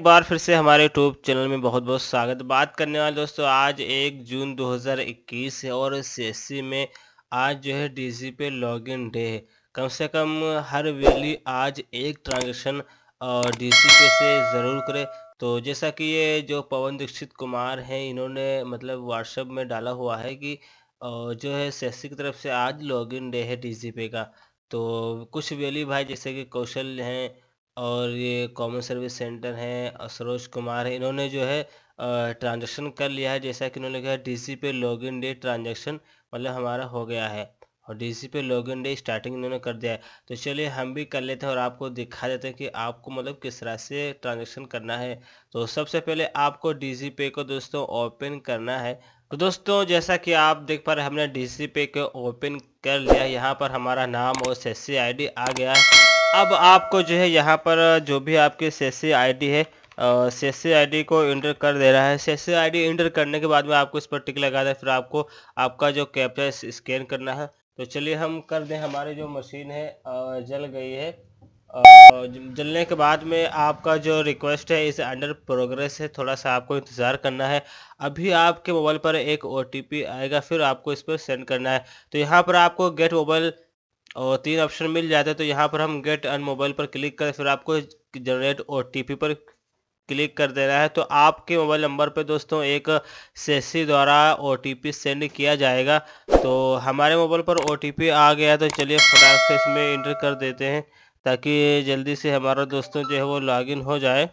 एक बार फिर से हमारे यूट्यूब चैनल में बहुत बहुत स्वागत बात करने वाले दोस्तों आज एक जून 2021 है और सीएससी e में आज जो है डीजी पे लॉगिन डे है कम से कम हर वेली आज एक ट्रांजेक्शन डीसी पे से ज़रूर करे तो जैसा कि ये जो पवन दीक्षित कुमार हैं इन्होंने मतलब व्हाट्सएप में डाला हुआ है कि जो है सीएससी e की तरफ से आज लॉगिन डे है डी पे का तो कुछ वेली भाई जैसे कि कौशल हैं और ये कॉमन सर्विस सेंटर हैं सरोज कुमार है इन्होंने जो है ट्रांजैक्शन कर लिया है जैसा कि इन्होंने लिखा है डीसी पे लॉगिन डे ट्रांजैक्शन मतलब हमारा हो गया है और डीसी पे लॉगिन डे स्टार्टिंग इन्होंने कर दिया है तो चलिए हम भी कर लेते हैं और आपको दिखा देते हैं कि आपको मतलब किस तरह से ट्रांजेक्शन करना है तो सबसे पहले आपको डीसी पे को दोस्तों ओपन करना है तो दोस्तों जैसा कि आप देख पा रहे हमने डीसी पे को ओपन कर लिया यहाँ पर हमारा नाम और सी आई आ गया है अब आपको जो है यहाँ पर जो भी आपकी सेसी आईडी है सेसी आईडी को इंटर कर दे रहा है सेसी आईडी इंटर करने के बाद में आपको इस पर टिक लगा दें फिर आपको आपका जो कैप्चा स्कैन करना है तो चलिए हम कर दें हमारी जो मशीन है जल गई है जलने के बाद में आपका जो रिक्वेस्ट है इस अंडर प्रोग्रेस है थोड़ा सा आपको इंतज़ार करना है अभी आपके मोबाइल पर एक ओ आएगा फिर आपको इस पर सेंड करना है तो यहाँ पर आपको गेट मोबाइल और तीन ऑप्शन मिल जाते तो यहाँ पर हम गेट एंड मोबाइल पर क्लिक करें फिर आपको जनरेट ओ पर क्लिक कर देना है तो आपके मोबाइल नंबर पे दोस्तों एक सेसी द्वारा ओ सेंड किया जाएगा तो हमारे मोबाइल पर ओ आ गया तो चलिए फटाफट से इसमें इंटर कर देते हैं ताकि जल्दी से हमारा दोस्तों जो है वो लॉगिन हो जाए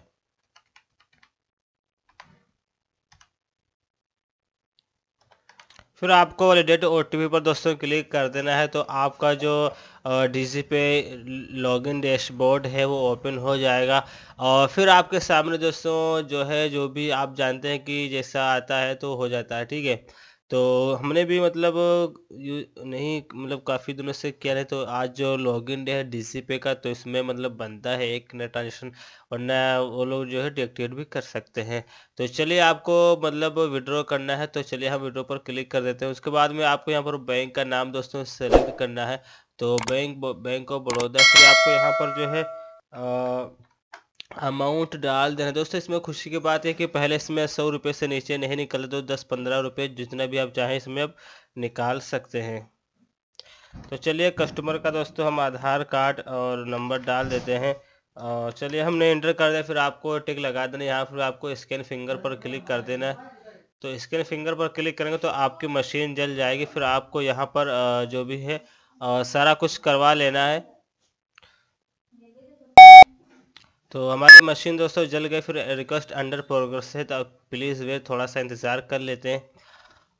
फिर आपको वैलिडेट ओ पर दोस्तों क्लिक कर देना है तो आपका जो डी पे लॉगिन डैशबोर्ड है वो ओपन हो जाएगा और फिर आपके सामने दोस्तों जो है जो भी आप जानते हैं कि जैसा आता है तो हो जाता है ठीक है तो हमने भी मतलब यू नहीं मतलब काफ़ी दिनों से किया रहे तो आज जो लॉगिन डे है डी पे का तो इसमें मतलब बनता है एक नया ट्रांजेक्शन वरना वो लोग जो है डिएक्टिवेट भी कर सकते हैं तो चलिए आपको मतलब विड्रॉ करना है तो चलिए हम विड्रॉ पर क्लिक कर देते हैं उसके बाद में आपको यहाँ पर बैंक का नाम दोस्तों सेलेक्ट करना है तो बैंक बैंक ऑफ बड़ौदा से आपको यहाँ पर जो है आ, अमाउंट डाल देना दोस्तों इसमें खुशी की बात है कि पहले इसमें सौ रुपये से नीचे नहीं निकल तो दस पंद्रह रुपये जितना भी आप चाहें इसमें आप निकाल सकते हैं तो चलिए कस्टमर का दोस्तों हम आधार कार्ड और नंबर डाल देते हैं और चलिए हमने एंटर कर दिया फिर आपको टिक लगा देना यहाँ पर आपको स्कैन फिंगर पर क्लिक कर देना तो स्कैन फिंगर पर क्लिक करेंगे तो आपकी मशीन जल जाएगी फिर आपको यहाँ पर जो भी है सारा कुछ करवा लेना है तो हमारी मशीन दोस्तों जल गई फिर रिक्वेस्ट अंडर प्रोग्रेस है तो प्लीज़ वे थोड़ा सा इंतज़ार कर लेते हैं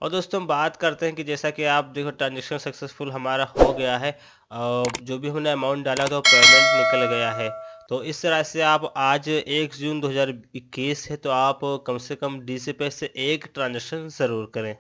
और दोस्तों बात करते हैं कि जैसा कि आप देखो ट्रांजेक्शन सक्सेसफुल हमारा हो गया है और जो भी हमने अमाउंट डाला था वो पेमेंट निकल गया है तो इस तरह से आप आज एक जून 2021 है तो आप कम से कम डी से एक ट्रांजेक्शन ज़रूर करें